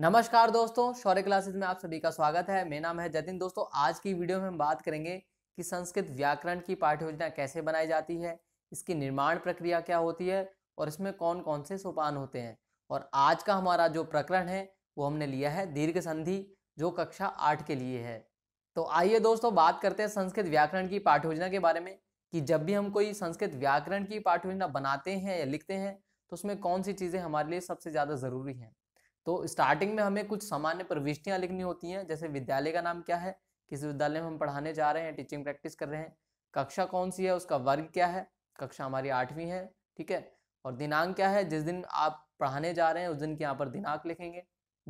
नमस्कार दोस्तों शौर्य क्लासेस में आप सभी का स्वागत है मेरा नाम है जतिन दोस्तों आज की वीडियो में हम बात करेंगे कि संस्कृत व्याकरण की पाठ्य योजना कैसे बनाई जाती है इसकी निर्माण प्रक्रिया क्या होती है और इसमें कौन कौन से सोपान होते हैं और आज का हमारा जो प्रकरण है वो हमने लिया है दीर्घ संधि जो कक्षा आठ के लिए है तो आइए दोस्तों बात करते हैं संस्कृत व्याकरण की पाठ्य योजना के बारे में कि जब भी हम कोई संस्कृत व्याकरण की पाठ्य योजना बनाते हैं या लिखते हैं तो उसमें कौन सी चीज़ें हमारे लिए सबसे ज़्यादा ज़रूरी हैं तो स्टार्टिंग में हमें कुछ सामान्य प्रविष्टियाँ लिखनी होती हैं जैसे विद्यालय का नाम क्या है किस विद्यालय में हम पढ़ाने जा रहे हैं टीचिंग प्रैक्टिस कर रहे हैं कक्षा कौन सी है उसका वर्ग क्या है कक्षा हमारी आठवीं है ठीक है और दिनांक क्या है जिस दिन आप पढ़ाने जा रहे हैं उस दिन के यहाँ पर दिनांक लिखेंगे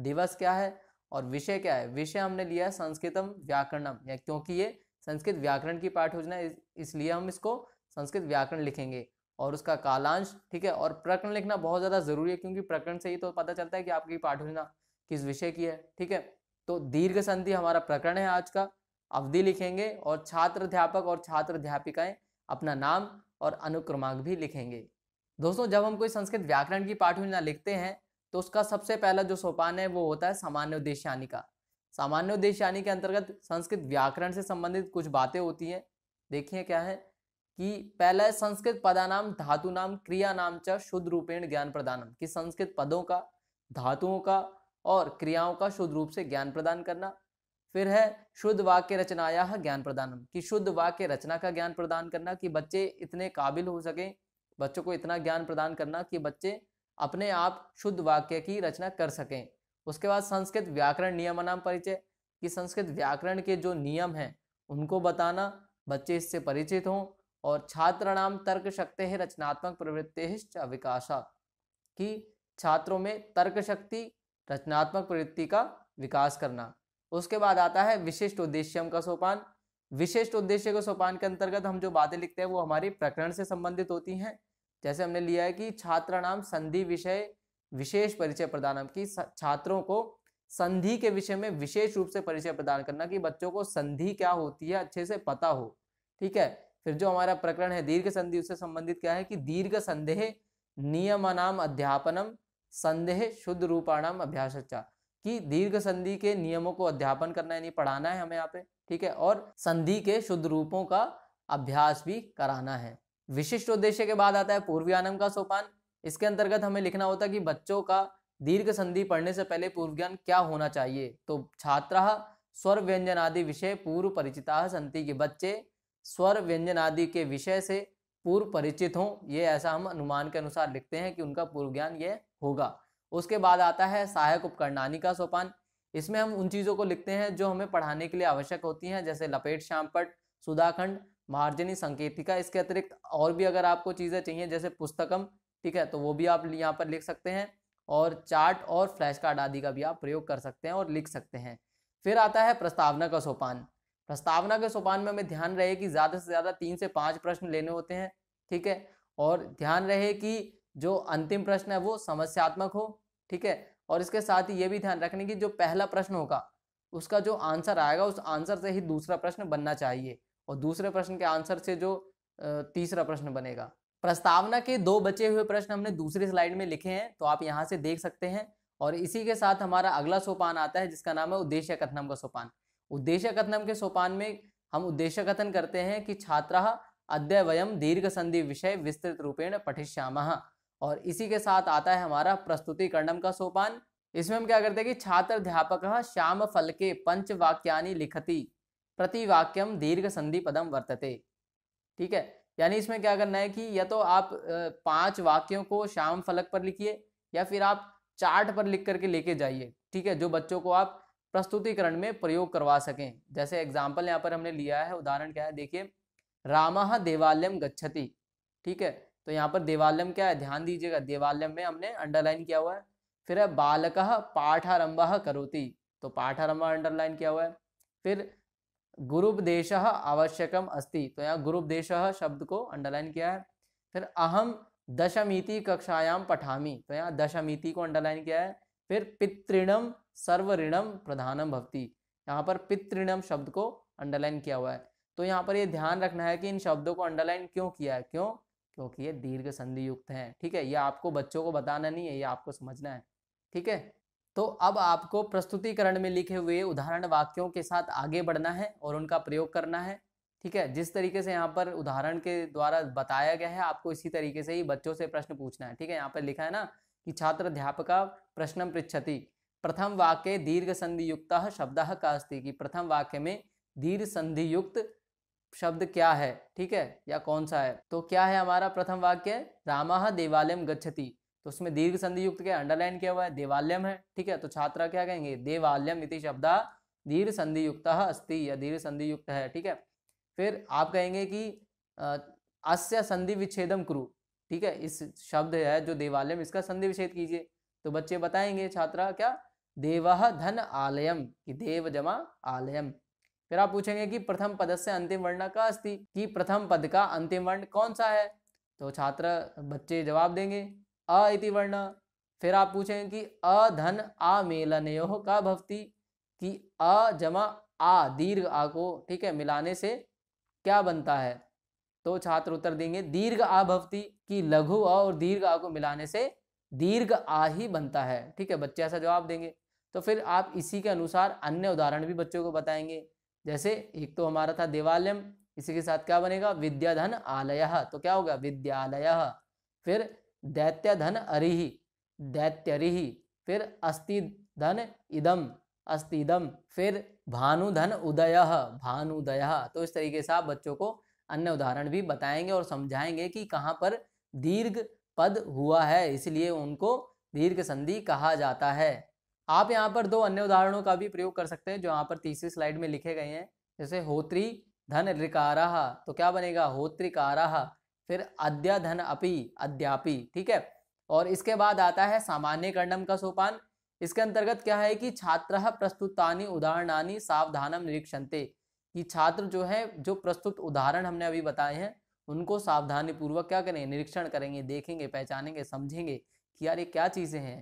दिवस क्या है और विषय क्या है विषय हमने लिया है संस्कृतम व्याकरणम या क्योंकि ये संस्कृत व्याकरण की पाठ योजना है इसलिए हम इसको संस्कृत व्याकरण लिखेंगे और उसका कालांश ठीक है और प्रकरण लिखना बहुत ज़्यादा ज़रूरी है क्योंकि प्रकरण से ही तो पता चलता है कि आपकी पाठ योजना किस विषय की है ठीक है तो दीर्घ संधि हमारा प्रकरण है आज का अवधि लिखेंगे और छात्र अध्यापक और छात्र अध्यापिकाएं अपना नाम और अनुक्रमांक भी लिखेंगे दोस्तों जब हम कोई संस्कृत व्याकरण की पाठ योजना लिखते हैं तो उसका सबसे पहला जो सोपान है वो होता है सामान्य उद्देश्य यानी का सामान्य उद्देश्य यानी के अंतर्गत संस्कृत व्याकरण से संबंधित कुछ बातें होती हैं देखिए क्या है कि पहला संस्कृत पदानाम धातु नाम क्रिया नाम च शुद्ध रूपेण ज्ञान प्रदानम कि संस्कृत पदों का धातुओं का और क्रियाओं का शुद्ध रूप से ज्ञान प्रदान करना फिर है शुद्ध वाक्य रचनाया ज्ञान प्रदानम कि शुद्ध वाक्य रचना का ज्ञान प्रदान करना कि बच्चे इतने काबिल हो सकें बच्चों को इतना ज्ञान प्रदान करना कि बच्चे अपने आप शुद्ध वाक्य की रचना कर सकें उसके बाद संस्कृत व्याकरण नियम नाम परिचय कि संस्कृत व्याकरण के जो नियम हैं उनको बताना बच्चे इससे परिचित हों और छात्राणाम तर्क शक्ति है रचनात्मक प्रवृत्ति विकासा कि छात्रों में तर्क शक्ति रचनात्मक प्रवृत्ति का विकास करना उसके बाद आता है विशिष्ट उद्देश्यम का सोपान विशिष्ट उद्देश्य के सोपान के अंतर्गत हम जो बातें लिखते हैं वो हमारी प्रकरण से संबंधित होती हैं जैसे हमने लिया है कि छात्राणाम संधि विषय विशेष परिचय प्रदान की छात्रों को संधि के विषय में विशेष रूप से परिचय प्रदान करना कि बच्चों को संधि क्या होती है अच्छे से पता हो ठीक है फिर जो हमारा प्रकरण है दीर्घ संधि उससे संबंधित क्या है कि दीर्घ संदेह नियमनाम अध्यापनम संदेह शुद्ध रूपाणाम अभ्यास कि दीर्घ संधि के नियमों को अध्यापन करना यानी पढ़ाना है हमें यहाँ पे ठीक है और संधि के शुद्ध रूपों का अभ्यास भी कराना है विशिष्ट उद्देश्य के बाद आता है पूर्वज्ञानम का सोपान इसके अंतर्गत हमें लिखना होता है कि बच्चों का दीर्घ संधि पढ़ने से पहले पूर्व ज्ञान क्या होना चाहिए तो छात्र स्वर व्यंजन आदि विषय पूर्व परिचिता संति के बच्चे स्वर व्यंजन आदि के विषय से पूर्व परिचित हों ये ऐसा हम अनुमान के अनुसार लिखते हैं कि उनका पूर्व ज्ञान ये होगा उसके बाद आता है सहायक उपकरणानी का सोपान इसमें हम उन चीज़ों को लिखते हैं जो हमें पढ़ाने के लिए आवश्यक होती हैं जैसे लपेट श्यामपट सुधाखंड मार्जनी संकेतिका इसके अतिरिक्त और भी अगर आपको चीज़ें चाहिए जैसे पुस्तकम ठीक है तो वो भी आप यहाँ पर लिख सकते हैं और चार्ट और फ्लैश कार्ड आदि का भी आप प्रयोग कर सकते हैं और लिख सकते हैं फिर आता है प्रस्तावना का सोपान प्रस्तावना के सोपान में हमें ध्यान रहे कि ज़्यादा से ज़्यादा तीन से पांच प्रश्न लेने होते हैं ठीक है और ध्यान रहे कि जो अंतिम प्रश्न है वो समस्यात्मक हो ठीक है और इसके साथ ही ये भी ध्यान रखने की जो पहला प्रश्न होगा उसका जो आंसर आएगा उस आंसर से ही दूसरा प्रश्न बनना चाहिए और दूसरे प्रश्न के आंसर से जो तीसरा प्रश्न बनेगा प्रस्तावना के दो बचे हुए प्रश्न हमने दूसरी स्लाइड में लिखे हैं तो आप यहाँ से देख सकते हैं और इसी के साथ हमारा अगला सोपान आता है जिसका नाम है उद्देश्य कथनम का सोपान उद्देश्य कथनम के सोपान में हम उद्देश्य कथन करते हैं कि छात्र अद्य वयम दीर्घ संधि विषय विस्तृत रूपेण पठिष्याम और इसी के साथ आता है हमारा कर्णम का सोपान इसमें हम क्या करते हैं कि छात्र अध्यापक श्याम फल के पंच लिखती लिखति प्रतिवाक्यम दीर्घ संधि पदम वर्तते ठीक है यानी इसमें क्या करना है कि या तो आप पांच वाक्यों को श्याम फलक पर लिखिए या फिर आप चार्ट पर लिख करके लेके जाइए ठीक है जो बच्चों को आप प्रस्तुतिकरण में प्रयोग करवा सकें जैसे एग्जाम्पल यहाँ पर हमने लिया है उदाहरण क्या है देखिए रामा देवालयम गच्छति ठीक है तो यहाँ पर देवालयम क्या है ध्यान दीजिएगा देवालयम में हमने अंडरलाइन किया हुआ है फिर है बालक पाठारंभ करोति तो पाठारंभ अंडरलाइन किया हुआ है फिर गुरुपदेश आवश्यकम अस्ति तो यहाँ गुरुपदेश शब्द को अंडरलाइन किया है फिर अहम दशमीति कक्षायाम पठामी तो यहाँ दशमीति को अंडरलाइन किया है फिर पितृणम सर्व ऋणम प्रधानम भक्ति यहाँ पर पितृणम शब्द को अंडरलाइन किया हुआ है तो यहाँ पर ये ध्यान रखना है कि इन शब्दों को अंडरलाइन क्यों किया है क्यों क्योंकि ये दीर्घ संधि युक्त हैं ठीक है ये आपको बच्चों को बताना नहीं है ये आपको समझना है ठीक है तो अब आपको प्रस्तुतिकरण में लिखे हुए उदाहरण वाक्यों के साथ आगे बढ़ना है और उनका प्रयोग करना है ठीक है जिस तरीके से यहाँ पर उदाहरण के द्वारा बताया गया है आपको इसी तरीके से ही बच्चों से प्रश्न पूछना है ठीक है यहाँ पर लिखा है ना कि अध्यापक प्रश्न पृछति प्रथम वाक्य दीर्घ युक्त शब्द का अस्ति कि प्रथम वाक्य में दीर्घ युक्त शब्द क्या है ठीक है या कौन सा है तो क्या है हमारा प्रथम वाक्य रामा देवालयम गच्छति तो उसमें दीर्घ संधि युक्त क्या अंडरलाइन किया हुआ है देवालयम है ठीक है तो छात्र क्या कहेंगे देवालयम इति शब्द दीर्घ संधि युक्त अस्ति या दीर्घ संधि युक्त है ठीक है फिर आप कहेंगे कि अस्य संधि विच्छेदम क्रु ठीक है इस शब्द है जो देवालयम इसका संधि विच्छेद कीजिए तो बच्चे बताएंगे छात्रा क्या देव धन आलयम कि देव जमा आलयम फिर आप पूछेंगे कि प्रथम पद से अंतिम वर्ण का अस्थि कि प्रथम पद का अंतिम वर्ण कौन सा है तो छात्र बच्चे जवाब देंगे अ इति वर्ण फिर आप पूछेंगे कि अ धन मेलन आमेलनयो का भवती कि अ जमा आ दीर्घ आ को ठीक है मिलाने से क्या बनता है तो छात्र उत्तर देंगे दीर्घ आ भक्ति की लघु अ और दीर्घ आ को मिलाने से दीर्घ आ ही बनता है ठीक है बच्चे ऐसा जवाब देंगे तो फिर आप इसी के अनुसार अन्य उदाहरण भी बच्चों को बताएंगे जैसे एक तो हमारा था देवालयम इसी के साथ क्या बनेगा विद्याधन आलय तो क्या होगा विद्यालय फिर दैत्य धन अरिहि दैत्यरिहि फिर अस्थिधन इदम अस्थिदम फिर भानुधन उदय भानुदय तो इस तरीके से आप बच्चों को अन्य उदाहरण भी बताएंगे और समझाएंगे कि कहाँ पर दीर्घ पद हुआ है इसलिए उनको दीर्घ संधि कहा जाता है आप यहाँ पर दो अन्य उदाहरणों का भी प्रयोग कर सकते हैं जो यहाँ पर तीसरी स्लाइड में लिखे गए हैं जैसे होत्री धन रिकाराह तो क्या बनेगा होत्रिकाराह फिर अध्या धन अपि अध्यापि ठीक है और इसके बाद आता है सामान्य कर्णम का सोपान इसके अंतर्गत क्या है कि छात्र प्रस्तुतानी उदाहरणानी सावधानम निरीक्षणते कि छात्र जो है जो प्रस्तुत उदाहरण हमने अभी बताए हैं उनको सावधानी पूर्वक क्या करें निरीक्षण करेंगे देखेंगे पहचानेंगे समझेंगे कि यार ये क्या चीज़ें हैं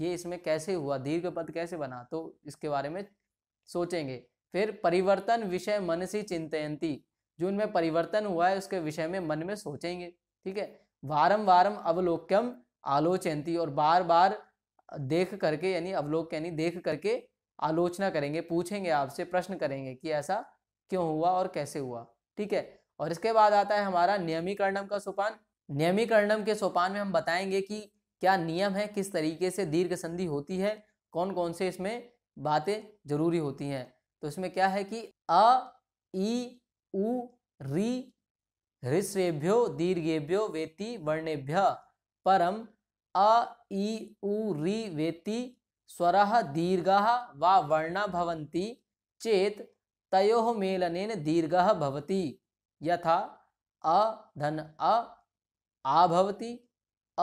ये इसमें कैसे हुआ दीर्घ पद कैसे बना तो इसके बारे में सोचेंगे फिर परिवर्तन विषय मन से चिंतयंती जो उनमें परिवर्तन हुआ है उसके विषय में मन में सोचेंगे ठीक है वारम वारम अवलोक्यम आलोचयंती और बार बार देख करके यानी अवलोक यानी देख करके आलोचना करेंगे पूछेंगे आपसे प्रश्न करेंगे कि ऐसा क्यों हुआ और कैसे हुआ ठीक है और इसके बाद आता है हमारा नियमीकरणम का सोपान नियमीकरणम के सोपान में हम बताएंगे कि क्या नियम है किस तरीके से दीर्घ संधि होती है कौन कौन से इसमें बातें जरूरी होती हैं तो इसमें क्या है कि अ ई उ री ऋषेभ्यो दीर्घेभ्यो वेति वर्णेभ्य परम अ ई उ री वेति स्वर दीर्घ व वर्ण भवंती चेत तयो मेलनेन दीर्घ भवति यथा अ धन अ आभवती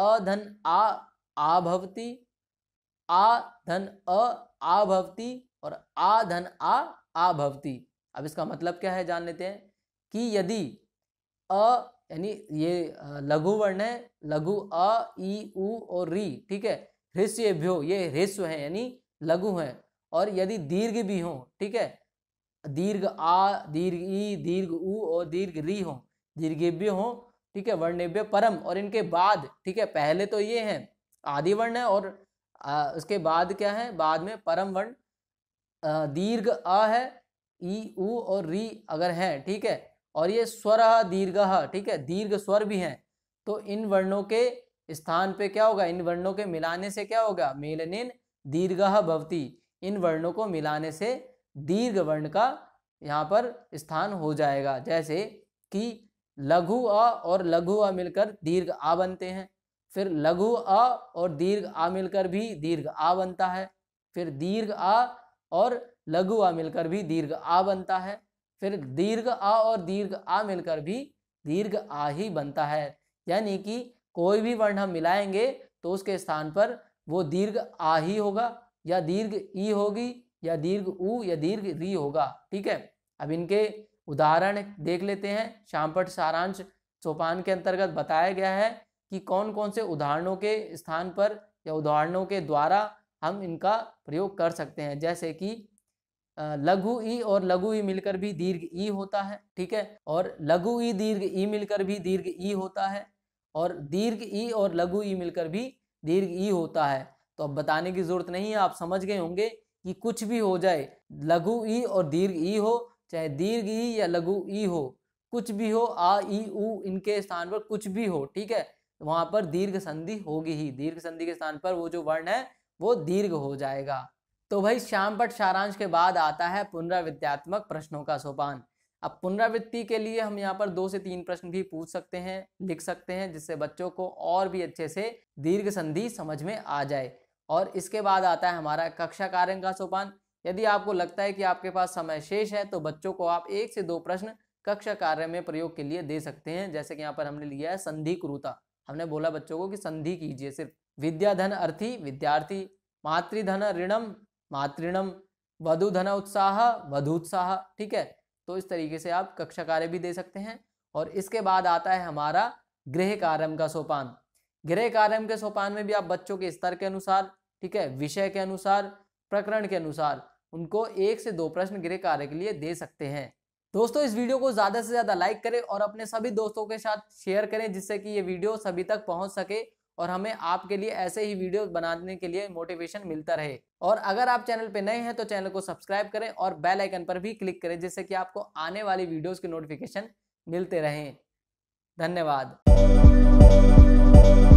अ धन आ आ भवति आ धन अ आभवती और आ धन आ आ अब इसका मतलब क्या है जान लेते हैं कि यदि अ यानी ये लघु वर्ण है लघु अ ई उ और री ठीक है हृस्व भ्यो ये हृस्व है यानी लघु है और यदि दीर्घ भी हो ठीक है दीर्घ आ दीर्घ ई दीर्घ ऊ और दीर्घ री हो दीर्घिव्य हो ठीक है वर्णिव्य परम और इनके बाद ठीक है पहले तो ये है आदि वर्ण है और आ, उसके बाद क्या है बाद में परम वर्ण दीर्घ अ है ई उ और री अगर है ठीक है और ये स्वर दीर्घ ठीक है दीर्घ स्वर भी हैं तो इन वर्णों के स्थान पे क्या होगा इन वर्णों के मिलाने से क्या होगा मेलनिन दीर्घ भवती इन वर्णों को मिलाने से दीर्घ वर्ण का यहाँ पर स्थान हो जाएगा जैसे कि लघु अ और लघु अ मिलकर दीर्घ आ बनते हैं फिर लघु अ और दीर्घ आ मिलकर भी दीर्घ आ बनता है फिर दीर्घ आ और लघु आ मिलकर भी दीर्घ आ बनता है फिर दीर्घ आ और दीर्घ आ मिलकर भी दीर्घ आ ही बनता है यानी कि कोई भी वर्ण हम मिलाएंगे तो उसके स्थान पर वो दीर्घ आ ही होगा या दीर्घ ई होगी या दीर्घ ऊ या दीर्घ री होगा ठीक है अब इनके उदाहरण देख लेते हैं शामपट सारांश चौपान के अंतर्गत बताया गया है कि कौन कौन से उदाहरणों के स्थान पर या उदाहरणों के द्वारा हम इनका प्रयोग कर सकते हैं जैसे कि लघु ई और लघु ई मिलकर भी दीर्घ ई होता है ठीक है और लघु ई दीर्घ ई मिलकर भी दीर्घ ई होता है और दीर्घ ई और लघु ई मिलकर भी दीर्घ ई होता है तो अब बताने की जरूरत नहीं है आप समझ गए होंगे कि कुछ भी हो जाए लघु ई और दीर्घ ई हो चाहे दीर्घ ई या लघु ई हो कुछ भी हो आ ई उ इनके स्थान पर कुछ भी हो ठीक है तो वहां पर दीर्घ संधि होगी ही दीर्घ संधि के स्थान पर वो जो वर्ण है वो दीर्घ हो जाएगा तो भाई श्याम पट सारांश के बाद आता है पुनरावृत्त्यात्मक प्रश्नों का सोपान अब पुनरावृत्ति के लिए हम यहाँ पर दो से तीन प्रश्न भी पूछ सकते हैं लिख सकते हैं जिससे बच्चों को और भी अच्छे से दीर्घ संधि समझ में आ जाए और इसके बाद आता है हमारा कक्षा कार्य का सोपान यदि आपको लगता है कि आपके पास समय शेष है तो बच्चों को आप एक से दो प्रश्न कक्षा कार्य में प्रयोग के लिए दे सकते हैं जैसे कि यहाँ पर हमने लिया है संधि क्रूता हमने बोला बच्चों को कि संधि कीजिए सिर्फ विद्याधन अर्थी विद्यार्थी मातृधन ऋणम मातृणम वधु धन उत्साह वधु उत्साह ठीक है तो इस तरीके से आप कक्षा कार्य भी दे सकते हैं और इसके बाद आता है हमारा गृह कार्यम का सोपान गृह कार्य के सोपान में भी आप बच्चों के स्तर के अनुसार ठीक है विषय के अनुसार प्रकरण के अनुसार उनको एक से दो प्रश्न गृह कार्य के लिए दे सकते हैं दोस्तों इस वीडियो को ज़्यादा से ज़्यादा लाइक करें और अपने सभी दोस्तों के साथ शेयर करें जिससे कि ये वीडियो सभी तक पहुंच सके और हमें आपके लिए ऐसे ही वीडियो बनाने के लिए मोटिवेशन मिलता रहे और अगर आप चैनल पर नए हैं तो चैनल को सब्सक्राइब करें और बेल आइकन पर भी क्लिक करें जिससे कि आपको आने वाली वीडियोज़ के नोटिफिकेशन मिलते रहें धन्यवाद